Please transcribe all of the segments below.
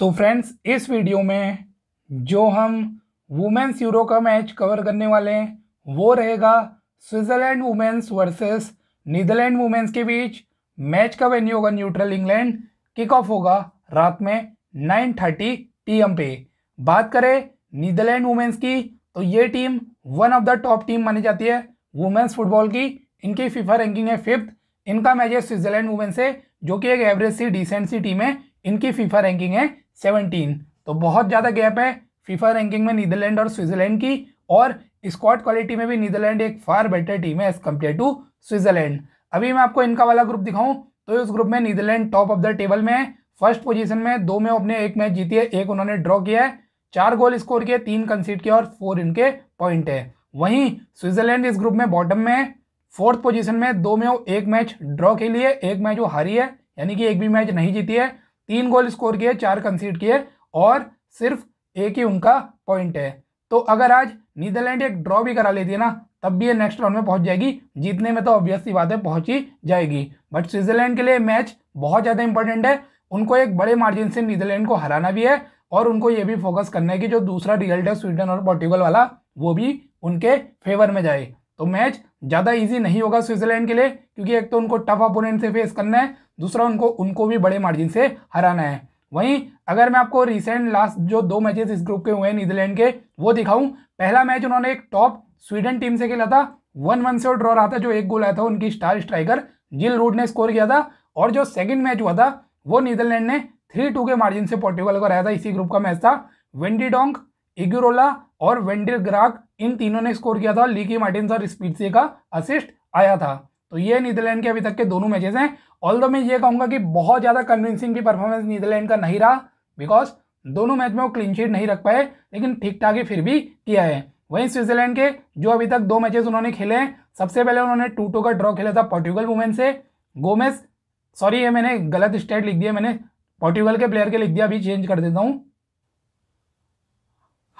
तो फ्रेंड्स इस वीडियो में जो हम वुमेंस यूरो का मैच कवर करने वाले हैं वो रहेगा Switzerland women's versus Netherland women's के बीच मैच का वेन्यू होगा न्यूट्रल इंग्लैंड किक ऑफ होगा रात में नाइन थर्टी पीएम पे बात करें नीदरलैंड वुमेंस की तो ये team one of the top team मानी जाती है वुमेंस फुटबॉल की इनकी फीफा रैंकिंग है फिफ्थ इनका मैच है स्विट्जरलैंड वुमेंस से जो कि एक एवरेज सी डिसेंट सी टीम है इनकी फीफा रैंकिंग है सेवनटीन तो बहुत ज़्यादा गैप है फीफा रैंकिंग में नीदरलैंड और स्विट्जरलैंड की और स्क्वाड क्वालिटी में भी नीदरलैंड एक फार बेटर टीम है एज़ कम्पेयर टू स्विट्जरलैंड अभी मैं आपको इनका वाला ग्रुप दिखाऊं तो उस ग्रुप में Netherland top of the table में है फर्स्ट पोजीशन में दो में अपने एक मैच जीती है एक उन्होंने ड्रॉ किया है चार गोल स्कोर किए तीन कंसीड किए और फोर इनके पॉइंट है वहीं स्विट्जरलैंड इस ग्रुप में बॉटम में है फोर्थ पोजिशन में दो में एक मैच ड्रॉ के लिए एक मैच वो हारी है यानी कि एक भी मैच नहीं जीती है तीन गोल स्कोर किए चार कंसीड किए और सिर्फ एक ही उनका पॉइंट है तो अगर आज नीदरलैंड एक ड्रॉ भी करा लेती है ना तब भी ये नेक्स्ट राउंड में पहुंच जाएगी जीतने में तो ऑब्वियस सी बात है पहुंच ही जाएगी बट स्विट्जरलैंड के लिए मैच बहुत ज़्यादा इंपॉर्टेंट है उनको एक बड़े मार्जिन से नीदरलैंड को हराना भी है और उनको ये भी फोकस करना है कि जो दूसरा रिजल्ट है स्वीडन और पोर्टुगल वाला वो भी उनके फेवर में जाए तो मैच ज़्यादा ईजी नहीं होगा स्विट्जरलैंड के लिए क्योंकि एक तो उनको टफ अपोनेंट से फेस करना है दूसरा उनको उनको भी बड़े मार्जिन से हराना है वहीं अगर मैं आपको रिसेंट लास्ट जो दो मैचेस इस ग्रुप के हुए हैं नीदरलैंड के वो दिखाऊं पहला मैच उन्होंने एक टॉप स्वीडन टीम से खेला था वन वन से ड्रॉ रहा था जो एक गोल आया था उनकी स्टार स्ट्राइकर जिल रूड ने स्कोर किया था और जो सेकंड मैच हुआ था वो नीदरलैंड ने थ्री टू के मार्जिन से पोर्टुगल को हराया था इसी ग्रुप का मैच था वेंडी डोंग इग्यूरोला और वेंडिल ग्राक इन तीनों ने स्कोर किया था लीकी मार्टिन और स्पीडसी का असिस्ट आया था तो ये नीदरलैंड के अभी तक के दोनों मैचेस हैं ऑल मैं ये कहूंगा कि बहुत ज़्यादा कन्विंसिंग भी परफॉर्मेंस नीदरलैंड का नहीं रहा बिकॉज दोनों मैच में वो क्लीन नहीं रख पाए लेकिन ठीक ठाक ही फिर भी किया है वहीं स्विट्जरलैंड के जो अभी तक दो मैचेस उन्होंने खेले हैं सबसे पहले उन्होंने टू टू का ड्रॉ खेला था पोर्टुगल वुमेन से गोमेस सॉरी ये मैंने गलत स्टेट लिख दिया मैंने पोर्टुगल के प्लेयर के लिख दिया अभी चेंज कर देता हूँ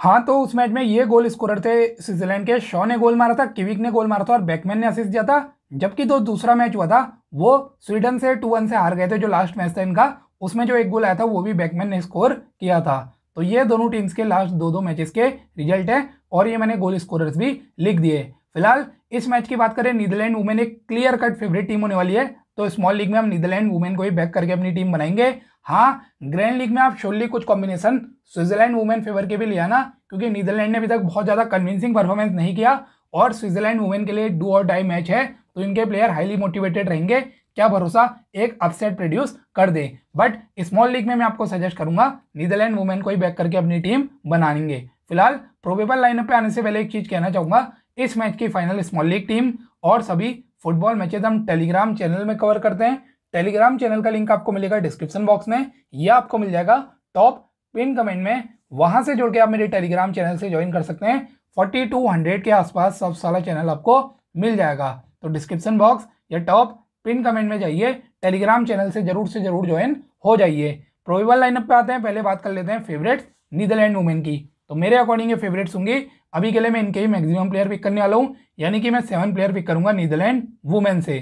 हाँ तो उस मैच में ये गोल स्कोरर थे स्विट्जरलैंड के शॉ ने गोल मारा था किविक ने गोल मारा था और बैकमैन ने असिस्ट दिया था जबकि जो दूसरा मैच हुआ था वो स्वीडन से टू वन से हार गए थे जो लास्ट मैच था इनका उसमें जो एक गोल आया था वो भी बैकमैन ने स्कोर किया था तो ये दोनों टीम्स के लास्ट दो दो मैचेस के रिजल्ट हैं और ये मैंने गोल स्कोरर्स भी लिख दिए फिलहाल इस मैच की बात करें नीदरलैंड वुमेन एक क्लियर कट फेवरेट टीम होने वाली है तो स्मॉल लीग में हम नीदरलैंड वुमेन को ही बैक करके अपनी टीम बनाएंगे हाँ ग्रैंड लीग में आप शोली कुछ कॉम्बिनेशन स्विट्जरलैंड वुमेन फेवर के भी ले आना क्योंकि नीदरलैंड ने अभी तक बहुत ज़्यादा कन्विंसिंग परफॉर्मेंस नहीं किया और स्विट्जरलैंड वुमेन के लिए डू और डाई मैच है तो इनके प्लेयर हाईली मोटिवेटेड रहेंगे क्या भरोसा एक अपसेट प्रोड्यूस कर दे बट स्मॉल लीग में मैं आपको सजेस्ट करूंगा नीदरलैंड वुमेन को ही बैक करके अपनी टीम बनाएंगे फिलहाल प्रोबेबल लाइनअप पे आने से पहले एक चीज कहना चाहूंगा इस मैच की फाइनल स्मॉल लीग टीम और सभी फुटबॉल मैचेज हम टेलीग्राम चैनल में कवर करते हैं टेलीग्राम चैनल का लिंक आपको मिलेगा डिस्क्रिप्शन बॉक्स में या आपको मिल जाएगा टॉप पिन कमेंट में वहां से जुड़ के आप मेरे टेलीग्राम चैनल से ज्वाइन कर सकते हैं फोर्टी टू हंड्रेड के आसपास सब सारा चैनल आपको मिल जाएगा तो डिस्क्रिप्शन बॉक्स या टॉप पिन कमेंट में जाइए टेलीग्राम चैनल से जरूर से जरूर ज्वाइन हो जाइए प्रोवेबल लाइनअप पे आते हैं पहले बात कर लेते हैं फेवरेट्स नीदरलैंड वुमेन की तो मेरे अकॉर्डिंग ये फेवरेट्स होंगे अभी के लिए मैं इनके ही मैक्सिमम प्लेयर पिक करने वाला हूँ यानी कि मैं सेवन प्लेयर पिक करूंगा नीदरलैंड वुमेन से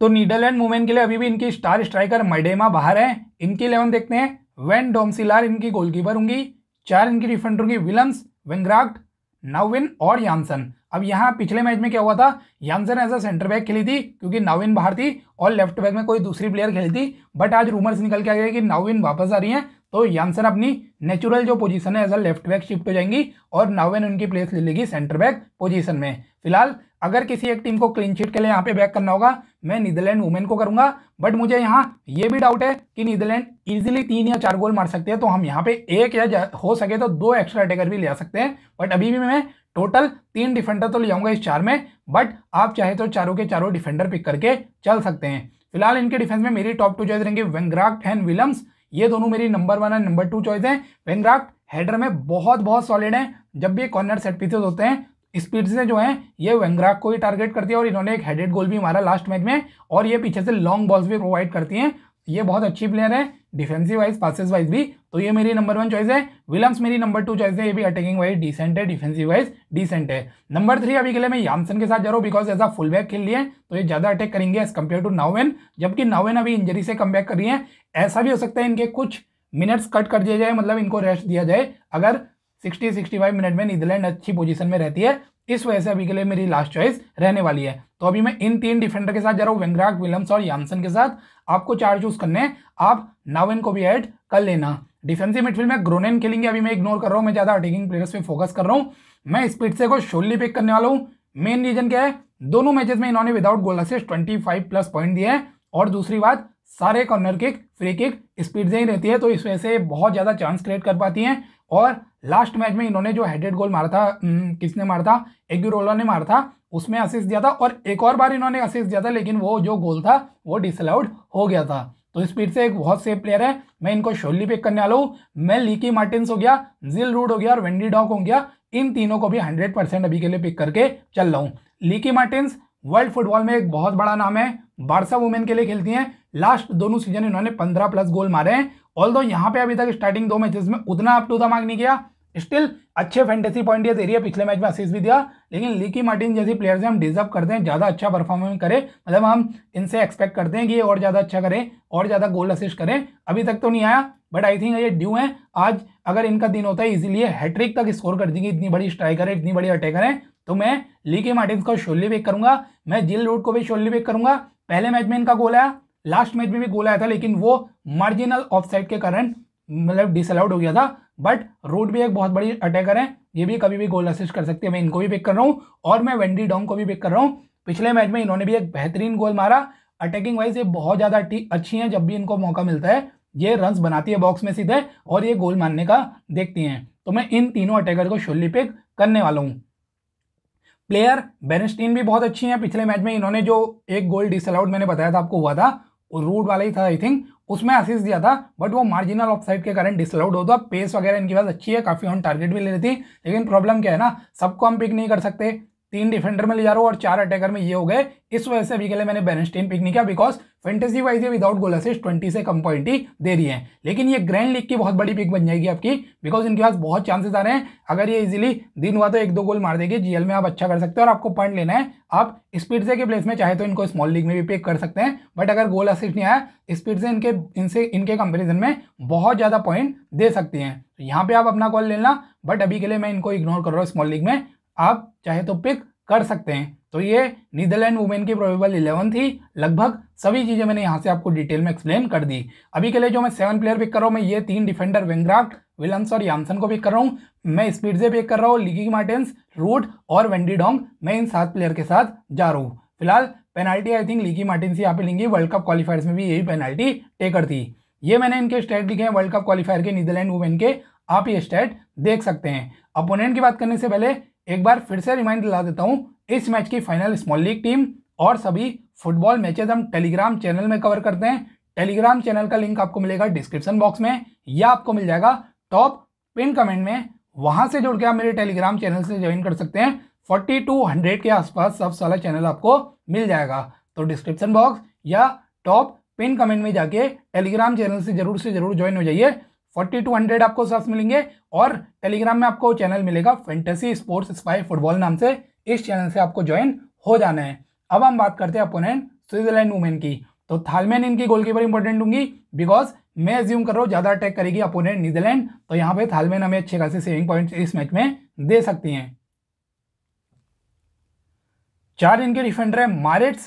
तो नीदरलैंड वुमेन के लिए अभी भी इनकी स्टार स्ट्राइकर मैडेमा बाहर है इनकी इलेवन देखते हैं वेन डोमसिलार इनकी गोलकीपर होंगी चार इनकी डिफेंडर होंगी विलम्स वेंग्राक्ट नाउविन और यानसन अब यहाँ पिछले मैच में क्या हुआ था Janssen as a centre back खेली थी क्योंकि नाविन बाहर थी और लेफ्ट बैक में कोई दूसरी प्लेयर खेली थी बट आज रूमर्स निकल के आ गए कि नाविन वापस आ रही हैं तो यानसन अपनी नेचुरल जो पोजीशन है as a left back shift हो जाएंगी और नाविन उनकी प्लेस ले लेगी सेंटर बैक पोजीशन में फिलहाल अगर किसी एक टीम को क्लीन चिट के लिए यहाँ पे बैक करना होगा मैं नीदरलैंड वुमेन को करूंगा बट मुझे यहाँ ये भी डाउट है कि नीदरलैंड इजीली तीन या चार गोल मार सकते हैं तो हम यहाँ पे एक या हो सके तो दो एक्स्ट्रा अटैकर भी ले सकते हैं बट अभी भी मैं टोटल तीन डिफेंडर तो ले आऊंगा इस चार में बट आप चाहे तो चारों के चारों डिफेंडर पिक करके चल सकते हैं फिलहाल इनके डिफेंस में मेरी टॉप टू चॉइस रहेंगे वेंग्राक्ट एंड विलम्स ये दोनों मेरी नंबर वन और नंबर टू चॉइस हैं वेंग्राक्ट हेडर में बहुत बहुत सॉलिड है जब भी कॉर्नर सेट पीसेस होते हैं स्पीड्स ने जो है ये वेंगराग को ही टारगेट करती है और इन्होंने एक हेडेड गोल भी मारा लास्ट मैच में और ये पीछे से लॉन्ग बॉल्स भी प्रोवाइड करती हैं ये बहुत अच्छी प्लेयर है डिफेंसिव वाइज पासिस वाइज भी तो ये मेरी नंबर वन चॉइस है विलियम्स मेरी नंबर टू चॉइस है ये भी अटैकिंग वाइज डिसेंट है डिफेंसिव वाइज डिसेंट है नंबर थ्री अभी के लिए मैं यामसन के साथ जा रहा हूँ बिकॉज एज फुल बैक खेल लिए तो ये ज़्यादा अटैक करेंगे एज कम्पेयर टू नावेन जबकि नावेन अभी इंजरी से कम बैक कर रही है ऐसा भी हो सकता है इनके कुछ मिनट्स कट कर दिया जाए मतलब इनको रेस्ट दिया जाए अगर सिक्सटी सिक्सटी फाइव मिनट में नीदरलैंड अच्छी पोजीशन में रहती है इस वजह से अभी के लिए मेरी लास्ट चॉइस रहने वाली है तो अभी मैं इन तीन डिफेंडर के साथ जा रहा हूँ वेंगराग विलियम्स और यामसन के साथ आपको चार चूज करने आप नाविन को भी ऐड कर लेना डिफेंसिव मिडफील्ड में ग्रोनेन खेलेंगे अभी मैं इग्नोर कर रहा हूँ मैं ज़्यादा अटैकिंग प्लेयर्स पे फोकस कर रहा हूँ मैं स्पीड से को शोली पिक करने वाला हूँ मेन रीजन क्या है दोनों मैचेस में इन्होंने without goal twenty five plus point दिए हैं और दूसरी बात सारे corner kick free kick speed से ही रहती है तो इस वजह से बहुत ज़्यादा चांस क्रिएट कर पाती हैं और लास्ट मैच में इन्होंने जो हेडेड गोल मारा था हम्म, किसने मारा था एग्यूरोला ने मारा था उसमें असिस्ट दिया था और एक और बार इन्होंने असिस्ट दिया था लेकिन वो जो गोल था वो डिसअलाउड हो गया था तो स्पीड से एक बहुत सेफ प्लेयर है मैं इनको शोली पिक करने वाला हूँ मैं लीकी मार्टिन्स हो गया जिल रूड हो गया और वेंडी डॉक हो गया इन तीनों को भी हंड्रेड परसेंट अभी के लिए पिक करके चल रहा हूँ लीकी मार्टिन्स वर्ल्ड फुटबॉल में एक बहुत बड़ा नाम है बारसा वुमेन के लिए खेलती हैं लास्ट दोनों सीजन इन्होंने पंद्रह प्लस गोल मारे हैं ऑल दो यहाँ पे अभी तक स्टार्टिंग दो मैचेस में उतना अप टू द मार्क नहीं किया स्टिल अच्छे फैंटेसी पॉइंट ये दे रही है पिछले मैच में असिस्ट भी दिया लेकिन लिकी मार्टिन जैसी प्लेयर से हम डिजर्व करते हैं ज़्यादा अच्छा परफॉर्मेंस करें मतलब हम इनसे एक्सपेक्ट करते हैं कि ये और ज़्यादा अच्छा करें और ज़्यादा गोल असिस्ट करें अभी तक तो नहीं आया बट आई थिंक ये ड्यू है आज अगर इनका दिन होता है इसीलिए हैट्रिक तक स्कोर कर देंगे इतनी बड़ी स्ट्राइकर है इतनी बड़ी अटैकर है तो मैं लिकी मार्टिन को शोली बेक करूंगा मैं जिल रूट को भी शोली बेक करूंगा पहले मैच में इनका गोल आया लास्ट मैच में भी गोल आया था लेकिन वो मार्जिनल ऑफ साइड के कारण मतलब डिसअलाउड हो गया था बट रूट भी एक बहुत बड़ी अटैकर है ये भी कभी भी गोल असिस्ट कर सकते हैं मैं इनको भी पिक कर रहा हूँ और मैं वेंडी डोंग को भी पिक कर रहा हूँ पिछले मैच में इन्होंने भी एक बेहतरीन गोल मारा अटैकिंग वाइज ये बहुत ज़्यादा अच्छी हैं जब भी इनको मौका मिलता है ये रन्स बनाती है बॉक्स में सीधे और ये गोल मारने का देखती हैं तो मैं इन तीनों अटैकर को शोली पिक करने वाला हूँ प्लेयर बेनस्टीन भी बहुत अच्छी हैं पिछले मैच में इन्होंने जो एक गोल डिसअलाउड मैंने बताया था आपको हुआ था रूट वाला ही था आई थिंक उसमें असिस्ट दिया था बट वो मार्जिनल ऑफ साइड के कारण डिसलाउड होता पेस वगैरह इनके पास अच्छी है काफ़ी ऑन टारगेट भी ले रही थी लेकिन प्रॉब्लम क्या है ना सबको हम पिक नहीं कर सकते तीन डिफेंडर में ले जा रहा हूँ और चार अटैकर में ये हो गए इस वजह से अभी के लिए मैंने बेनस्टेन पिक नहीं किया बिकॉज फेंटेसी वाइज ये विदाउट गोल असिस्ट ट्वेंटी से कम पॉइंट ही दे रही है लेकिन ये ग्रैंड लीग की बहुत बड़ी पिक बन जाएगी आपकी बिकॉज इनके पास बहुत चांसेस आ रहे हैं अगर ये इजिली दिन हुआ तो एक दो गोल मार देगी जीएल में आप अच्छा कर सकते हो और आपको पॉइंट लेना है आप से के प्लेस में चाहे तो इनको स्मॉल लीग में भी पिक कर सकते हैं बट अगर गोल असिस्ट नहीं आया स्पीड से इनके इनसे इनके कंपेरिजन में बहुत ज़्यादा पॉइंट दे सकती हैं तो यहाँ पे आप अपना कॉल लेना बट अभी के लिए मैं इनको इग्नोर कर रहा हूँ स्मॉल लीग में आप चाहे तो पिक कर सकते हैं तो ये नीदरलैंड वुमेन की प्रोबेबल इलेवन थी लगभग सभी चीज़ें मैंने यहाँ से आपको डिटेल में एक्सप्लेन कर दी अभी के लिए जो मैं सेवन प्लेयर पिक कर रहा हूँ मैं ये तीन डिफेंडर वेंग्राफ्ट विलम्स और यामसन को पिक कर रहा हूँ मैं स्पीड से पिक कर रहा हूँ लिगी मार्टेंस रूट और वेंडीडोंग मैं इन सात प्लेयर के साथ जा रहा हूँ फिलहाल penalty I think Lieke Martens यहाँ पे लेंगी वर्ल्ड कप क्वालिफायर्स में भी यही पेनाल्टी टेकर थी ये मैंने इनके स्टेट लिखे हैं वर्ल्ड कप क्वालिफायर के नीदरलैंड वुमेन के आप ये स्टेट देख सकते हैं अपोनेंट की बात करने से पहले एक बार फिर से रिमाइंड दिला देता हूँ इस मैच की फाइनल स्मॉल लीग टीम और सभी फुटबॉल मैचेज हम टेलीग्राम चैनल में कवर करते हैं टेलीग्राम चैनल का लिंक आपको मिलेगा डिस्क्रिप्शन बॉक्स में या आपको मिल जाएगा टॉप पिन कमेंट में वहां से जुड़ के आप मेरे टेलीग्राम चैनल से ज्वाइन कर सकते हैं फोर्टी टू हंड्रेड के आसपास सब सारा चैनल आपको मिल जाएगा तो डिस्क्रिप्शन बॉक्स या टॉप पिन कमेंट में जाके टेलीग्राम चैनल से जरूर से जरूर ज्वाइन हो जाइए फोर्टी टू हंड्रेड आपको सब्स मिलेंगे और टेलीग्राम में आपको चैनल मिलेगा फेंटेसी स्पोर्ट्स स्पाई फुटबॉल नाम से इस चैनल से आपको ज्वाइन हो जाना है अब हम बात करते हैं अपोनेंट स्विट्जरलैंड वुमेन की तो थालमेन इनकी गोलकीपर इंपॉर्टेंट होंगी बिकॉज मैं एज्यूम कर रहा हूँ ज़्यादा अटैक करेगी अपोनेंट नीदरलैंड तो यहाँ पे थालमेन हमें अच्छे खासे सेविंग पॉइंट इस मैच में दे सकती हैं चार इनके डिफेंडर हैं मारिट्स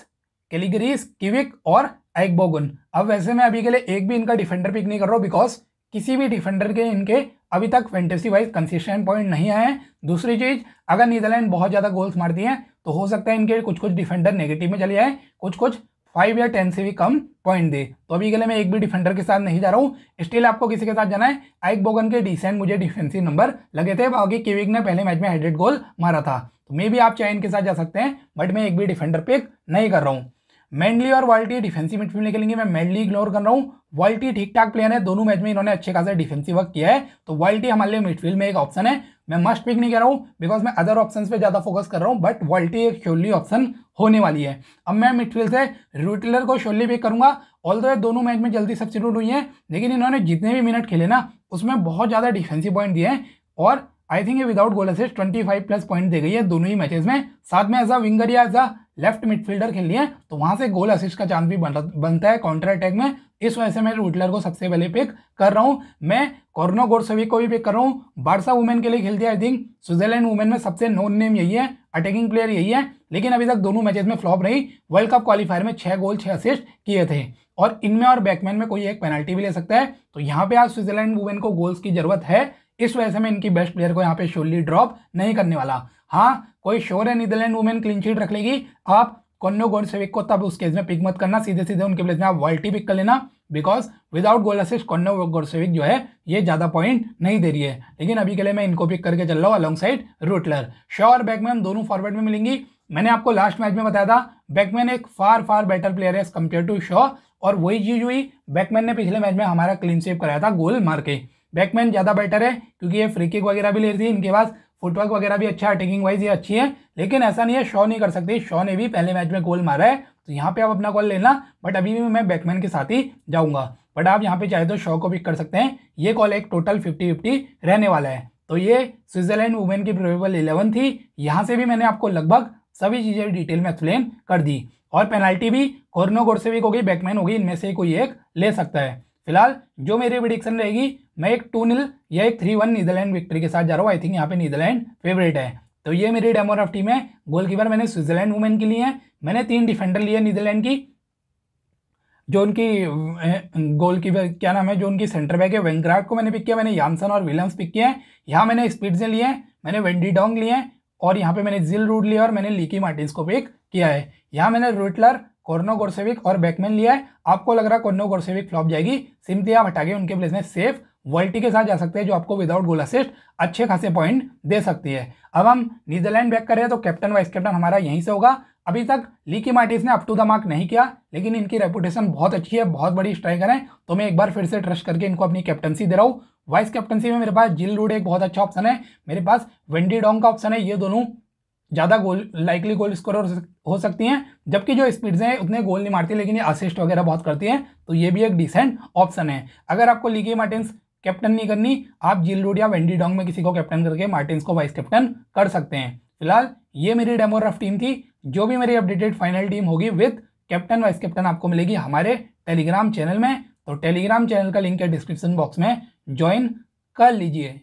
कैलिगरीज किविक और एगबोगन अब वैसे मैं अभी के लिए एक भी इनका डिफेंडर पिक नहीं कर रहा हूँ बिकॉज किसी भी डिफेंडर के इनके अभी तक फेंटेसी वाइज कंसिस्टेंट पॉइंट नहीं आए हैं दूसरी चीज़ अगर नीदरलैंड बहुत ज़्यादा गोल्स मारती है तो हो सकता है इनके कुछ कुछ डिफेंडर नेगेटिव में चले जाए कुछ कुछ फाइव या टेन से भी कम पॉइंट दे तो अभी के लिए मैं एक भी डिफेंडर के साथ नहीं जा रहा हूँ स्टिल आपको किसी के साथ जाना है आइक बोगन के डिसेंट मुझे डिफेंसिव नंबर लगे थे बाकी केविक ने पहले मैच में हेडेड गोल मारा था तो मे भी आप चैन के साथ जा सकते हैं बट मैं एक भी डिफेंडर पिक नहीं कर रहा हूँ मेंडली और वाल्टी डिफेंसिव मिडफील्ड निकलेंगे मैं मेंडली इग्नोर कर रहा हूँ वाल्टी ठीक ठाक प्लेयर है दोनों मैच में इन्होंने अच्छे खासा डिफेंसिव वर्क किया है तो वाल्टी हमारे लिए मिडफील्ड में एक ऑप्शन है मैं मस्ट पिक नहीं कह रहा हूँ बिकॉज मैं अदर ऑप्शन पर ज़्यादा फोकस कर रहा हूँ बट वाल्टी एक शोली ऑप्शन होने वाली है अब मैं मिडफील्ड से रूटिलर को शोली पिक करूंगा ऑल तो दोनों मैच में जल्दी सब्सिट्यूट हुई है लेकिन इन्होंने जितने भी मिनट खेले ना उसमें बहुत ज़्यादा डिफेंसिव पॉइंट दिए हैं और आई थिंक ये without goal twenty 25 plus point दे गई है दोनों ही मैचेस में साथ में एज अ विंगर या एज अ लेफ्ट मिडफील्डर खेल लिया तो वहां से गोल असिस्ट का चांस भी बनता है काउंटर अटैक में इस वजह से मैं रूटलर को सबसे पहले पिक कर रहा हूँ मैं कॉर्नो गोरसवी को भी पिक कर रहा हूँ बारसा वुमेन के लिए खेलती है आई थिंक स्विट्जरलैंड वुमेन में सबसे नोन नेम यही है अटैकिंग प्लेयर यही है लेकिन अभी तक दोनों मैचेस में फ्लॉप रही वर्ल्ड कप क्वालिफायर में छह गोल छह असिस्ट किए थे और इनमें और बैकमैन में कोई एक पेनल्टी भी ले सकता है तो यहाँ पे आज स्विट्जरलैंड वुमेन को गोल्स की जरूरत है इस वजह से मैं इनकी बेस्ट प्लेयर को यहाँ पे श्योरली ड्रॉप नहीं करने वाला हाँ कोई शोर है नीदरलैंड वुमेन क्लीनशीट रख लेगी आप कन्नो गोडसेविक को तब उस केस में पिक मत करना सीधे सीधे उनके प्लेस में आप वॉल्टी पिक कर लेना बिकॉज विदाउट गोल असिस्ट कन्नो गोडसेविक जो है ये ज़्यादा पॉइंट नहीं दे रही है लेकिन अभी के लिए मैं इनको पिक करके चल रहा हूँ अलॉन्ग साइड रूटलर श्योर और बैकमैन दोनों फॉरवर्ड में मिलेंगी मैंने आपको लास्ट मैच में बताया था बैकमैन एक फार फार बेटर प्लेयर है एज कम्पेयर टू शॉ और वही चीज़ हुई बैकमैन ने पिछले मैच में हमारा क्लीन सेव कराया था गोल मार के बैकमैन ज़्यादा बेटर है क्योंकि ये फ्री किक वगैरह भी ले रही थी इनके पास फुटवर्क वगैरह भी अच्छा है अटैकिंग वाइज ये अच्छी है लेकिन ऐसा नहीं है शॉ नहीं कर सकती शॉ ने भी पहले मैच में गोल मारा है तो यहाँ पे आप अपना गोल लेना बट अभी भी मैं बैकमैन के साथ ही जाऊँगा बट आप यहाँ पे चाहे तो शॉ को पिक कर सकते हैं ये कॉल एक टोटल फिफ्टी फिफ्टी रहने वाला है तो ये स्विट्जरलैंड वुमेन की प्रोबेबल इलेवन थी यहाँ से भी मैंने आपको लगभग सभी चीज़ें डिटेल में एक्सप्लेन कर दी और पेनल्टी भी कोर्नो गोरसेविक होगी बैकमैन होगी इनमें से कोई एक ले सकता है फिलहाल जो मेरी प्रिडिक्शन रहेगी मैं एक टू नील या एक थ्री वन नीदरलैंड विक्ट्री के साथ जा रहा हूँ आई थिंक यहाँ पे नीदरलैंड फेवरेट है तो ये मेरी डेमो ऑफ टीम है गोलकीपर मैंने स्विट्जरलैंड वुमेन के लिए है मैंने तीन डिफेंडर लिए नीदरलैंड की जो उनकी गोल क्या नाम है जो उनकी सेंटर बैक है वेंकराट को मैंने पिक किया मैंने यानसन और विलियम्स पिक किए हैं यहाँ मैंने स्पीड से लिए हैं मैंने वेंडी डोंग लिए हैं और यहाँ पे मैंने जिल रूड लिया और मैंने लीकी मार्टिन्स को पिक किया है यहाँ मैंने रूटलर कॉर्नो गोरसेविक और बैकमैन लिया है आपको लग रहा है कॉर्नो गोरसेविक फ्लॉप जाएगी सिमती आप हटा के उनके प्लेस में सेफ वर्ल्टी के साथ जा सकते हैं जो आपको विदाउट गोल असिस्ट अच्छे खासे पॉइंट दे सकती है अब हम नीदरलैंड बैक करें तो कैप्टन वाइस कैप्टन हमारा यहीं से होगा अभी तक लीकी मार्टिस ने अप टू द मार्क नहीं किया लेकिन इनकी रेपुटेशन बहुत अच्छी है बहुत बड़ी स्ट्राइकर है तो मैं एक बार फिर से ट्रस्ट करके इनको अपनी कैप्टनसी दे रहा हूँ वाइस कैप्टनसी में मेरे पास जिल रूड एक बहुत अच्छा ऑप्शन है मेरे पास वेंडी डोंग का ऑप्शन है ये दोनों ज़्यादा गोल लाइकली गोल स्कोर हो सकती हैं जबकि जो स्पीड्स हैं उतने गोल नहीं मारती लेकिन ये असिस्ट वगैरह बहुत करती हैं तो ये भी एक डिसेंट ऑप्शन है अगर आपको लीगी मार्टिन कैप्टन नहीं करनी आप जिल रोड या वेंडी डोंग में किसी को कैप्टन करके मार्टिन्स को वाइस कैप्टन कर सकते हैं फिलहाल ये मेरी रफ टीम थी जो भी मेरी अपडेटेड फाइनल टीम होगी विथ कैप्टन वाइस कैप्टन आपको मिलेगी हमारे टेलीग्राम चैनल में तो टेलीग्राम चैनल का लिंक है डिस्क्रिप्शन बॉक्स में ज्वाइन कर लीजिए